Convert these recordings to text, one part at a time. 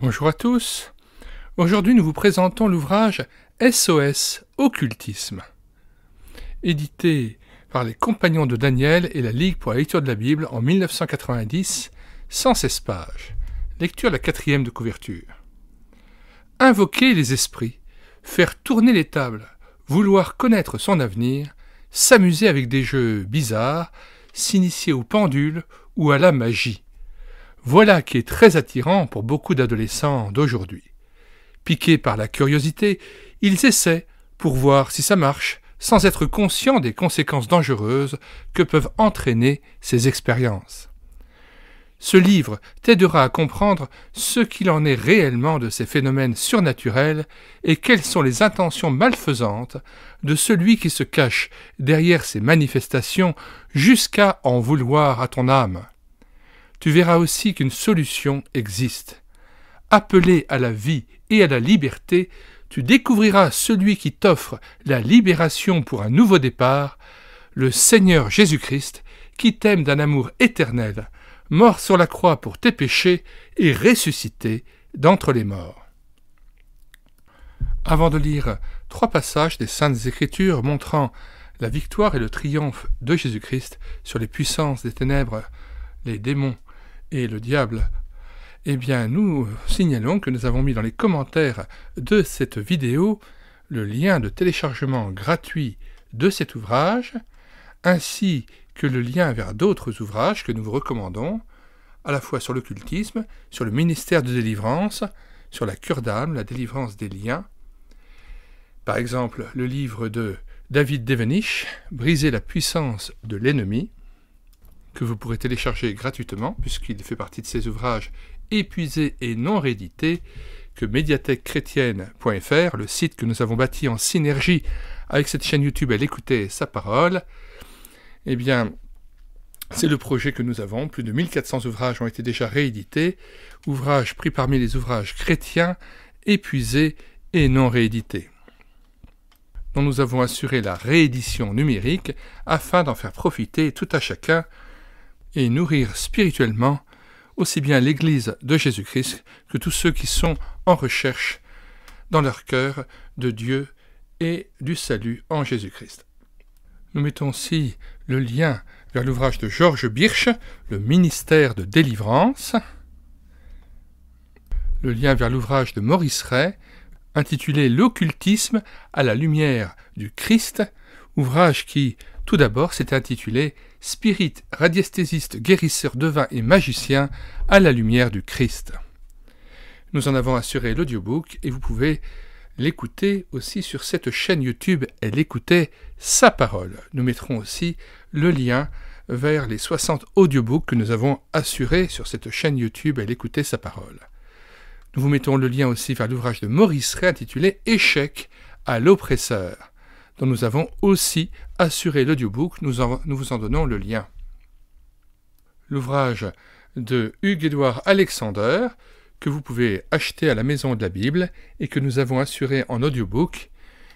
Bonjour à tous. Aujourd'hui, nous vous présentons l'ouvrage SOS Occultisme, édité par les Compagnons de Daniel et la Ligue pour la lecture de la Bible en 1990, 116 pages. Lecture la quatrième de couverture. Invoquer les esprits, faire tourner les tables, vouloir connaître son avenir, s'amuser avec des jeux bizarres, s'initier aux pendules ou à la magie. Voilà qui est très attirant pour beaucoup d'adolescents d'aujourd'hui. Piqués par la curiosité, ils essaient pour voir si ça marche, sans être conscients des conséquences dangereuses que peuvent entraîner ces expériences. Ce livre t'aidera à comprendre ce qu'il en est réellement de ces phénomènes surnaturels et quelles sont les intentions malfaisantes de celui qui se cache derrière ces manifestations jusqu'à en vouloir à ton âme tu verras aussi qu'une solution existe. Appelé à la vie et à la liberté, tu découvriras celui qui t'offre la libération pour un nouveau départ, le Seigneur Jésus-Christ, qui t'aime d'un amour éternel, mort sur la croix pour tes péchés et ressuscité d'entre les morts. Avant de lire trois passages des Saintes Écritures montrant la victoire et le triomphe de Jésus-Christ sur les puissances des ténèbres, les démons et le diable Eh bien, nous signalons que nous avons mis dans les commentaires de cette vidéo le lien de téléchargement gratuit de cet ouvrage, ainsi que le lien vers d'autres ouvrages que nous vous recommandons, à la fois sur l'occultisme, sur le ministère de délivrance, sur la cure d'âme, la délivrance des liens. Par exemple, le livre de David Devenish, Briser la puissance de l'ennemi, que vous pourrez télécharger gratuitement, puisqu'il fait partie de ces ouvrages épuisés et non réédités, que médiathèquechrétienne.fr, le site que nous avons bâti en synergie avec cette chaîne YouTube Elle écoutait sa parole, eh bien, c'est le projet que nous avons. Plus de 1400 ouvrages ont été déjà réédités, ouvrages pris parmi les ouvrages chrétiens, épuisés et non réédités dont nous avons assuré la réédition numérique afin d'en faire profiter tout à chacun et nourrir spirituellement aussi bien l'Église de Jésus-Christ que tous ceux qui sont en recherche dans leur cœur de Dieu et du salut en Jésus-Christ. Nous mettons aussi le lien vers l'ouvrage de Georges Birch, Le ministère de délivrance, le lien vers l'ouvrage de Maurice Ray, intitulé L'occultisme à la lumière du Christ, ouvrage qui, tout d'abord, s'est intitulé Spirit, radiesthésiste, guérisseur devin et magicien à la lumière du Christ. Nous en avons assuré l'audiobook et vous pouvez l'écouter aussi sur cette chaîne YouTube. Elle écoutait sa parole. Nous mettrons aussi le lien vers les 60 audiobooks que nous avons assurés sur cette chaîne YouTube. Elle écoutait sa parole. Nous vous mettons le lien aussi vers l'ouvrage de Maurice Ray intitulé Échec à l'oppresseur dont nous avons aussi assuré l'audiobook. Nous, vous en donnons le lien. L'ouvrage de Hugues-Édouard Alexander, que vous pouvez acheter à la Maison de la Bible et que nous avons assuré en audiobook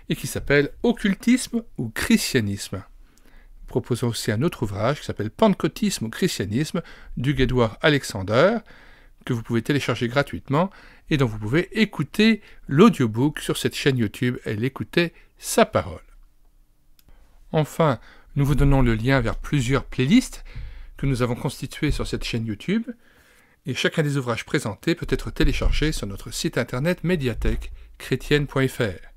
et qui s'appelle Occultisme ou Christianisme. Nous proposons aussi un autre ouvrage qui s'appelle Pentecôtisme ou Christianisme d'Hugues-Édouard Alexander que vous pouvez télécharger gratuitement et dont vous pouvez écouter l'audiobook sur cette chaîne YouTube. Elle écoutait sa parole. Enfin, nous vous donnons le lien vers plusieurs playlists que nous avons constituées sur cette chaîne YouTube, et chacun des ouvrages présentés peut être téléchargé sur notre site internet médiathèquechrétienne.fr.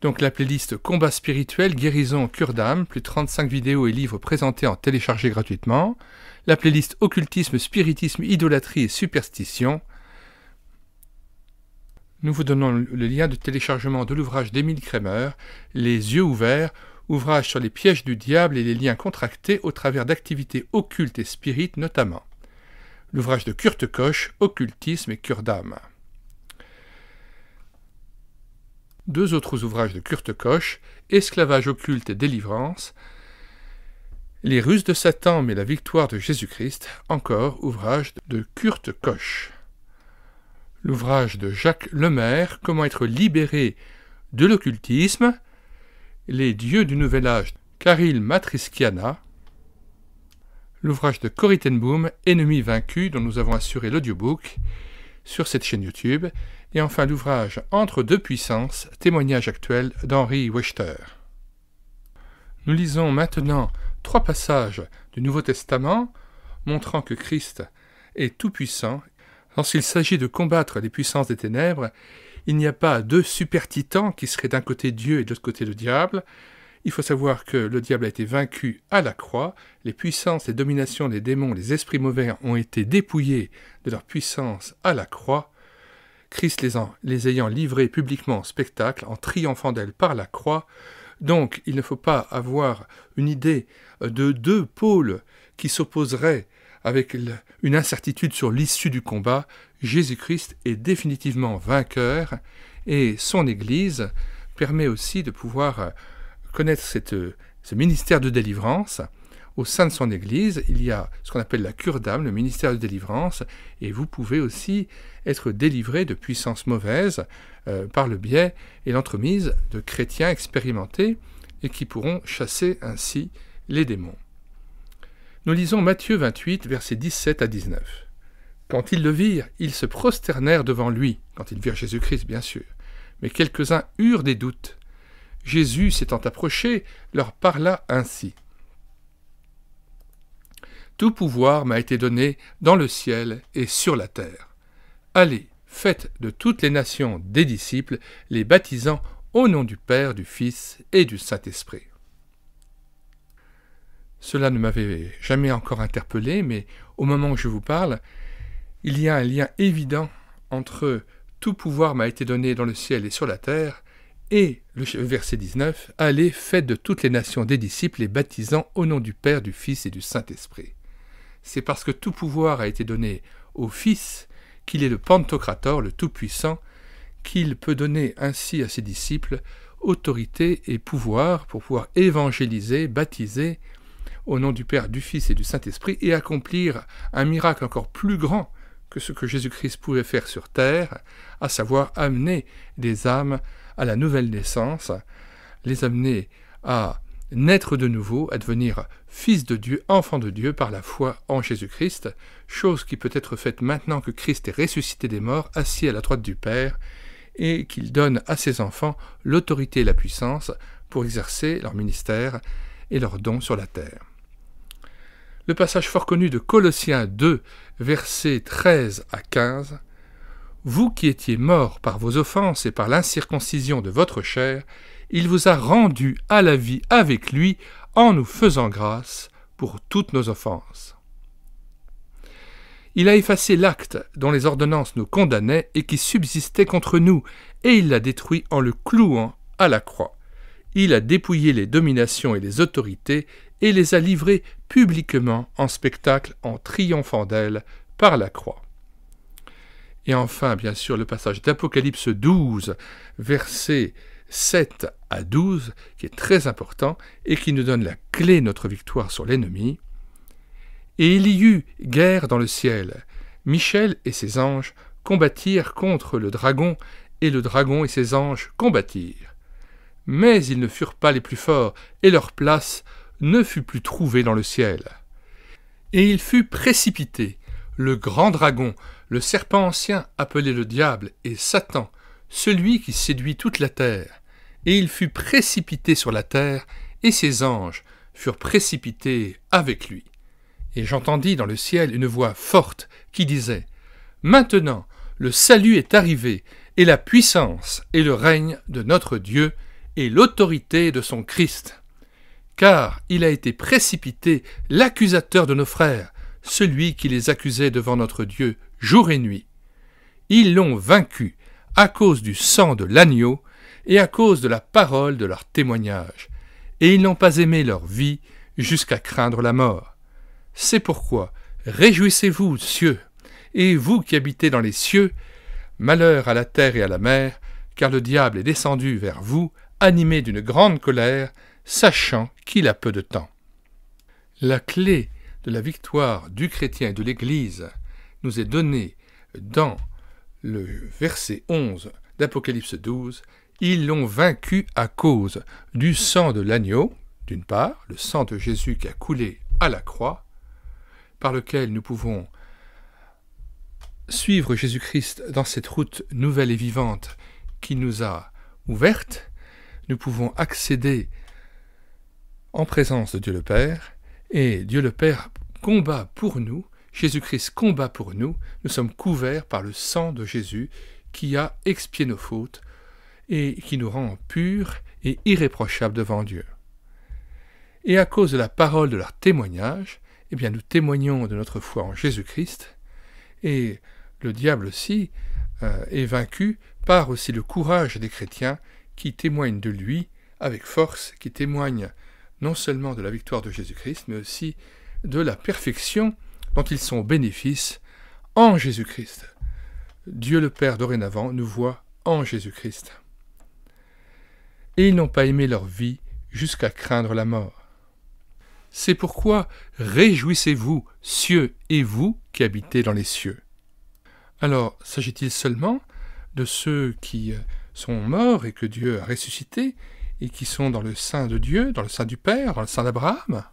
Donc la playlist Combat spirituel, guérison, cure d'âme, plus 35 vidéos et livres présentés en téléchargé gratuitement. La playlist Occultisme, spiritisme, idolâtrie et superstition. Nous vous donnons le lien de téléchargement de l'ouvrage d'Émile Kremer, Les yeux ouverts, ouvrage sur les pièges du diable et les liens contractés au travers d'activités occultes et spirites notamment. L'ouvrage de Kurt Koch, Occultisme et cure d'âme. Deux autres ouvrages de Kurt Koch, Esclavage occulte et délivrance, Les Russes de Satan mais la victoire de Jésus-Christ, encore ouvrage de Kurt Koch. L'ouvrage de Jacques Lemaire, Comment être libéré de l'occultisme, les dieux du Nouvel Âge, Caril Matriskiana, l'ouvrage de Coritenboom, Ennemi vaincu, dont nous avons assuré l'audiobook, sur cette chaîne YouTube, et enfin l'ouvrage Entre deux puissances, témoignage actuel d'Henri Wechter. Nous lisons maintenant trois passages du Nouveau Testament montrant que Christ est tout-puissant lorsqu'il s'agit de combattre les puissances des ténèbres il n'y a pas deux super titans qui seraient d'un côté Dieu et de l'autre côté le diable. Il faut savoir que le diable a été vaincu à la croix, les puissances, les dominations, les démons, les esprits mauvais ont été dépouillés de leur puissance à la croix, Christ les, les ayant livrés publiquement en spectacle, en triomphant d'elles par la croix. Donc il ne faut pas avoir une idée euh, de deux pôles qui s'opposeraient avec une incertitude sur l'issue du combat, Jésus-Christ est définitivement vainqueur et son Église permet aussi de pouvoir euh, connaître euh, ce ministère de délivrance. Au sein de son Église, il y a ce qu'on appelle la cure d'âme, le ministère de délivrance, et vous pouvez aussi être délivré de puissances mauvaises euh, par le biais et l'entremise de chrétiens expérimentés et qui pourront chasser ainsi les démons. Nous lisons Matthieu 28, versets 17 à 19. Quand ils le virent, ils se prosternèrent devant lui, quand ils virent Jésus-Christ, bien sûr. Mais quelques-uns eurent des doutes. Jésus, s'étant approché, leur parla ainsi. Tout pouvoir m'a été donné dans le ciel et sur la terre. Allez, faites de toutes les nations des disciples, les baptisant au nom du Père, du Fils et du Saint-Esprit. Cela ne m'avait jamais encore interpellé, mais au moment où je vous parle, il y a un lien évident entre tout pouvoir m'a été donné dans le ciel et sur la terre, et le verset 19, Allez, faites de toutes les nations des disciples les baptisant au nom du Père, du Fils et du Saint-Esprit. C'est parce que tout pouvoir a été donné au Fils qu'il est le Pantocrator, le Tout-Puissant, qu'il peut donner ainsi à ses disciples autorité et pouvoir pour pouvoir évangéliser, baptiser, au nom du Père, du Fils et du Saint-Esprit, et accomplir un miracle encore plus grand que ce que Jésus-Christ pouvait faire sur terre, à savoir amener des âmes à la nouvelle naissance, les amener à naître de nouveau, à devenir fils de Dieu, enfant de Dieu par la foi en Jésus-Christ, chose qui peut être faite maintenant que Christ est ressuscité des morts, assis à la droite du Père, et qu'il donne à ses enfants l'autorité et la puissance pour exercer leur ministère et leurs dons sur la terre le passage fort connu de Colossiens 2, versets 13 à 15. Vous qui étiez morts par vos offenses et par l'incirconcision de votre chair, il vous a rendu à la vie avec lui en nous faisant grâce pour toutes nos offenses. Il a effacé l'acte dont les ordonnances nous condamnaient et qui subsistait contre nous, et il l'a détruit en le clouant à la croix. Il a dépouillé les dominations et les autorités et les a livrés publiquement en spectacle en triomphant d'elle par la croix. Et enfin, bien sûr, le passage d'Apocalypse 12, versets 7 à 12, qui est très important et qui nous donne la clé de notre victoire sur l'ennemi. Et il y eut guerre dans le ciel. Michel et ses anges combattirent contre le dragon, et le dragon et ses anges combattirent. Mais ils ne furent pas les plus forts, et leur place ne fut plus trouvé dans le ciel. Et il fut précipité. Le grand dragon, le serpent ancien appelé le diable et Satan, celui qui séduit toute la terre. Et il fut précipité sur la terre, et ses anges furent précipités avec lui. Et j'entendis dans le ciel une voix forte qui disait Maintenant, le salut est arrivé, et la puissance et le règne de notre Dieu, et l'autorité de son Christ car il a été précipité l'accusateur de nos frères, celui qui les accusait devant notre Dieu jour et nuit. Ils l'ont vaincu à cause du sang de l'agneau et à cause de la parole de leur témoignage, et ils n'ont pas aimé leur vie jusqu'à craindre la mort. C'est pourquoi réjouissez-vous, cieux, et vous qui habitez dans les cieux, malheur à la terre et à la mer, car le diable est descendu vers vous, animé d'une grande colère, sachant qu'il a peu de temps. La clé de la victoire du chrétien et de l'Église nous est donnée dans le verset 11 d'Apocalypse 12. Ils l'ont vaincu à cause du sang de l'agneau, d'une part, le sang de Jésus qui a coulé à la croix, par lequel nous pouvons suivre Jésus-Christ dans cette route nouvelle et vivante qui nous a ouverte, nous pouvons accéder en présence de Dieu le Père, et Dieu le Père combat pour nous, Jésus-Christ combat pour nous, nous sommes couverts par le sang de Jésus qui a expié nos fautes et qui nous rend purs et irréprochables devant Dieu. Et à cause de la parole de leur témoignage, eh bien nous témoignons de notre foi en Jésus-Christ, et le diable aussi euh, est vaincu par aussi le courage des chrétiens qui témoignent de lui avec force, qui témoignent non seulement de la victoire de Jésus-Christ, mais aussi de la perfection dont ils sont bénéfices en Jésus-Christ. Dieu le Père dorénavant nous voit en Jésus-Christ. Et ils n'ont pas aimé leur vie jusqu'à craindre la mort. C'est pourquoi réjouissez-vous, cieux, et vous qui habitez dans les cieux. Alors, s'agit-il seulement de ceux qui sont morts et que Dieu a ressuscités et qui sont dans le sein de Dieu, dans le sein du Père, dans le sein d'Abraham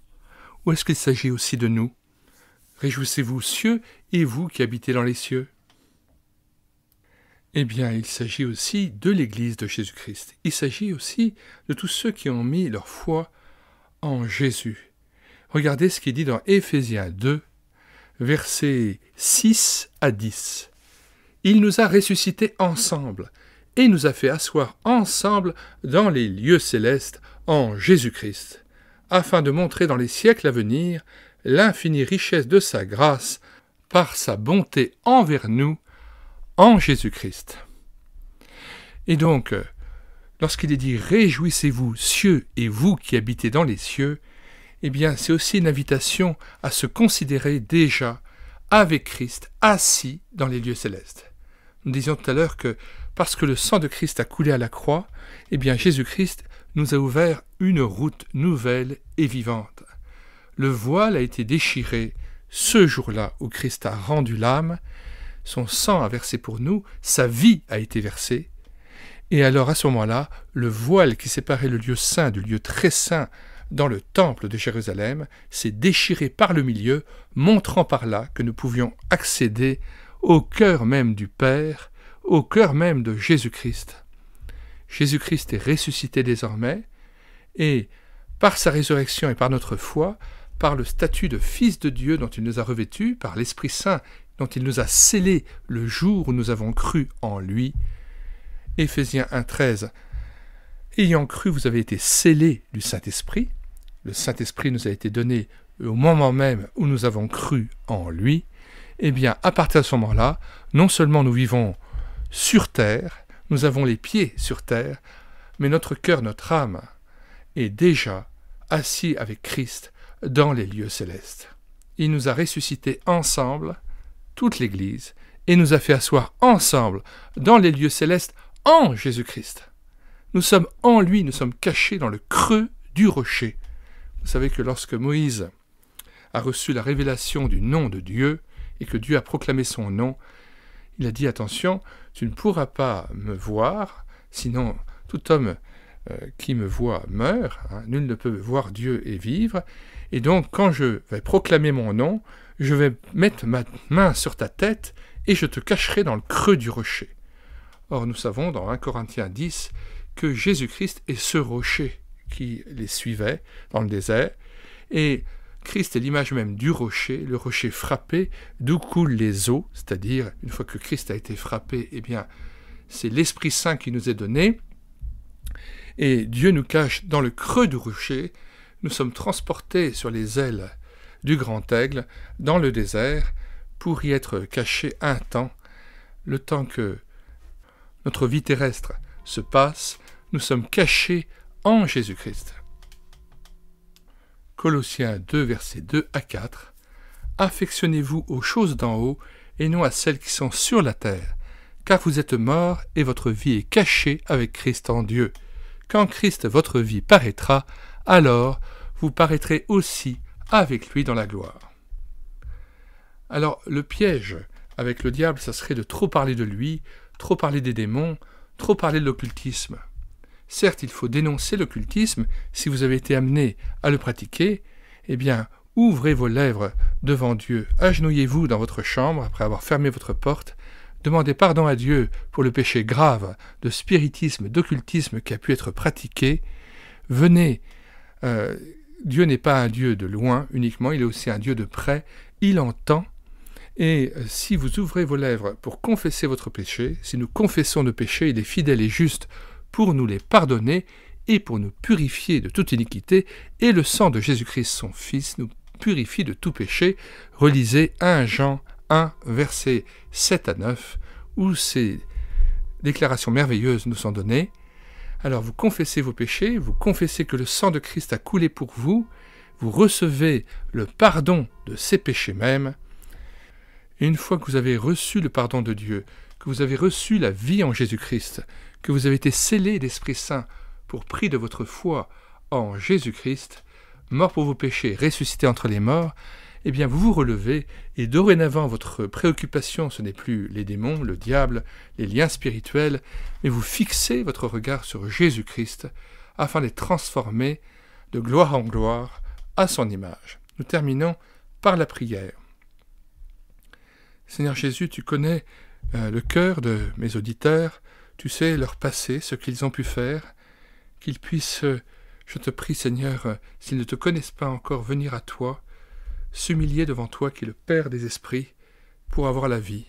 Ou est-ce qu'il s'agit aussi de nous Réjouissez-vous cieux et vous qui habitez dans les cieux. Eh bien, il s'agit aussi de l'Église de Jésus-Christ. Il s'agit aussi de tous ceux qui ont mis leur foi en Jésus. Regardez ce qu'il dit dans Éphésiens 2, versets 6 à 10. Il nous a ressuscités ensemble et nous a fait asseoir ensemble dans les lieux célestes en Jésus-Christ, afin de montrer dans les siècles à venir l'infinie richesse de sa grâce par sa bonté envers nous en Jésus-Christ. Et donc, euh, lorsqu'il est dit Réjouissez-vous, cieux, et vous qui habitez dans les cieux, eh bien c'est aussi une invitation à se considérer déjà avec Christ assis dans les lieux célestes. Nous disions tout à l'heure que parce que le sang de Christ a coulé à la croix, eh bien Jésus-Christ nous a ouvert une route nouvelle et vivante. Le voile a été déchiré ce jour-là où Christ a rendu l'âme, son sang a versé pour nous, sa vie a été versée, et alors à ce moment-là, le voile qui séparait le lieu saint du lieu très saint dans le temple de Jérusalem s'est déchiré par le milieu, montrant par là que nous pouvions accéder au cœur même du Père au cœur même de Jésus-Christ. Jésus-Christ est ressuscité désormais, et par sa résurrection et par notre foi, par le statut de Fils de Dieu dont il nous a revêtus, par l'Esprit Saint dont il nous a scellés le jour où nous avons cru en lui. Éphésiens 1.13 Ayant cru, vous avez été scellés du Saint-Esprit. Le Saint-Esprit nous a été donné au moment même où nous avons cru en lui. Eh bien, à partir de ce moment-là, non seulement nous vivons sur terre, nous avons les pieds sur terre, mais notre cœur, notre âme, est déjà assis avec Christ dans les lieux célestes. Il nous a ressuscités ensemble, toute l'Église, et nous a fait asseoir ensemble dans les lieux célestes en Jésus-Christ. Nous sommes en lui, nous sommes cachés dans le creux du rocher. Vous savez que lorsque Moïse a reçu la révélation du nom de Dieu et que Dieu a proclamé son nom, il a dit attention, tu ne pourras pas me voir, sinon tout homme euh, qui me voit meurt, hein. nul ne peut voir Dieu et vivre, et donc quand je vais proclamer mon nom, je vais mettre ma main sur ta tête et je te cacherai dans le creux du rocher. Or nous savons dans 1 Corinthiens 10 que Jésus-Christ est ce rocher qui les suivait dans le désert, et Christ est l'image même du rocher, le rocher frappé, d'où coulent les eaux, c'est-à-dire une fois que Christ a été frappé, eh bien c'est l'Esprit Saint qui nous est donné, et Dieu nous cache dans le creux du rocher, nous sommes transportés sur les ailes du grand aigle dans le désert pour y être cachés un temps, le temps que notre vie terrestre se passe, nous sommes cachés en Jésus-Christ. Colossiens 2, verset 2 à 4. Affectionnez-vous aux choses d'en haut et non à celles qui sont sur la terre, car vous êtes morts et votre vie est cachée avec Christ en Dieu. Quand Christ votre vie paraîtra, alors vous paraîtrez aussi avec lui dans la gloire. Alors le piège avec le diable, ça serait de trop parler de lui, trop parler des démons, trop parler de l'occultisme. Certes, il faut dénoncer l'occultisme si vous avez été amené à le pratiquer. Eh bien, ouvrez vos lèvres devant Dieu, agenouillez-vous dans votre chambre après avoir fermé votre porte, demandez pardon à Dieu pour le péché grave de spiritisme, d'occultisme qui a pu être pratiqué. Venez, euh, Dieu n'est pas un Dieu de loin uniquement, il est aussi un Dieu de près, il entend. Et euh, si vous ouvrez vos lèvres pour confesser votre péché, si nous confessons le péché, il est fidèle et juste pour nous les pardonner et pour nous purifier de toute iniquité, et le sang de Jésus-Christ son Fils nous purifie de tout péché. Relisez 1 Jean 1, versets 7 à 9, où ces déclarations merveilleuses nous sont données. Alors vous confessez vos péchés, vous confessez que le sang de Christ a coulé pour vous, vous recevez le pardon de ces péchés mêmes, une fois que vous avez reçu le pardon de Dieu, que vous avez reçu la vie en Jésus-Christ, que vous avez été scellés d'Esprit Saint pour prix de votre foi en Jésus-Christ, mort pour vos péchés, ressuscité entre les morts, et eh bien vous vous relevez et dorénavant votre préoccupation ce n'est plus les démons, le diable, les liens spirituels, mais vous fixez votre regard sur Jésus-Christ afin les transformer de gloire en gloire à son image. Nous terminons par la prière. Seigneur Jésus, tu connais euh, le cœur de mes auditeurs, tu sais leur passé, ce qu'ils ont pu faire, qu'ils puissent, euh, je te prie Seigneur, euh, s'ils ne te connaissent pas encore, venir à toi, s'humilier devant toi qui est le Père des esprits, pour avoir la vie,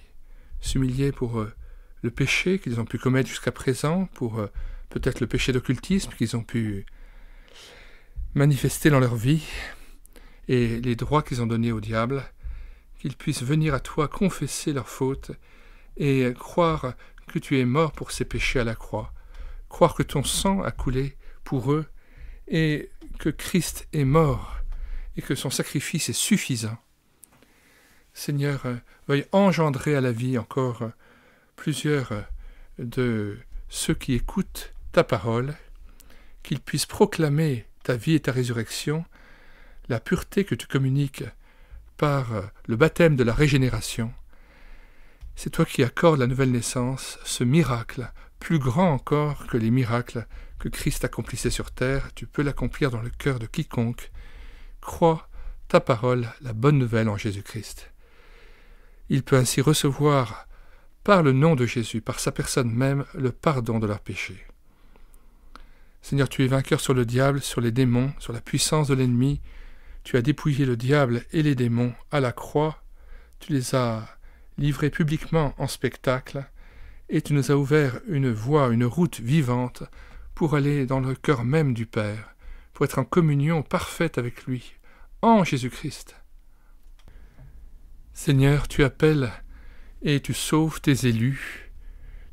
s'humilier pour euh, le péché qu'ils ont pu commettre jusqu'à présent, pour peut-être le péché d'occultisme qu'ils ont pu manifester dans leur vie, et les droits qu'ils ont donnés au diable, qu'ils puissent venir à toi confesser leurs fautes et croire que tu es mort pour ses péchés à la croix, croire que ton sang a coulé pour eux et que Christ est mort et que son sacrifice est suffisant. Seigneur, euh, veuille engendrer à la vie encore euh, plusieurs euh, de ceux qui écoutent ta parole, qu'ils puissent proclamer ta vie et ta résurrection, la pureté que tu communiques par le baptême de la régénération, c'est toi qui accordes la nouvelle naissance, ce miracle, plus grand encore que les miracles que Christ accomplissait sur terre, tu peux l'accomplir dans le cœur de quiconque. Crois ta parole, la bonne nouvelle en Jésus-Christ. Il peut ainsi recevoir, par le nom de Jésus, par sa personne même, le pardon de leurs péchés. Seigneur, tu es vainqueur sur le diable, sur les démons, sur la puissance de l'ennemi. Tu as dépouillé le diable et les démons à la croix. Tu les as livré publiquement en spectacle, et tu nous as ouvert une voie, une route vivante pour aller dans le cœur même du Père, pour être en communion parfaite avec lui, en Jésus-Christ. Seigneur, tu appelles et tu sauves tes élus.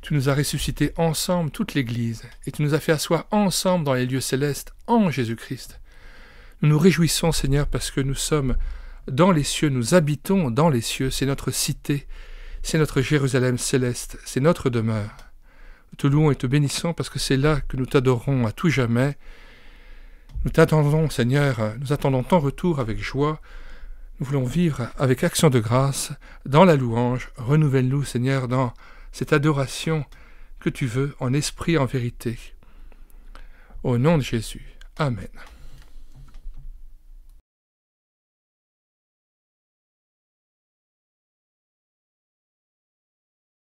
Tu nous as ressuscités ensemble, toute l'Église, et tu nous as fait asseoir ensemble dans les lieux célestes en Jésus-Christ. Nous nous réjouissons, Seigneur, parce que nous sommes dans les cieux, nous habitons dans les cieux, c'est notre cité, c'est notre Jérusalem céleste, c'est notre demeure. Nous te louons et te bénissons parce que c'est là que nous t'adorons à tout jamais. Nous t'attendons, Seigneur, nous attendons ton retour avec joie. Nous voulons vivre avec action de grâce dans la louange. Renouvelle-nous, Seigneur, dans cette adoration que tu veux en esprit, en vérité. Au nom de Jésus. Amen.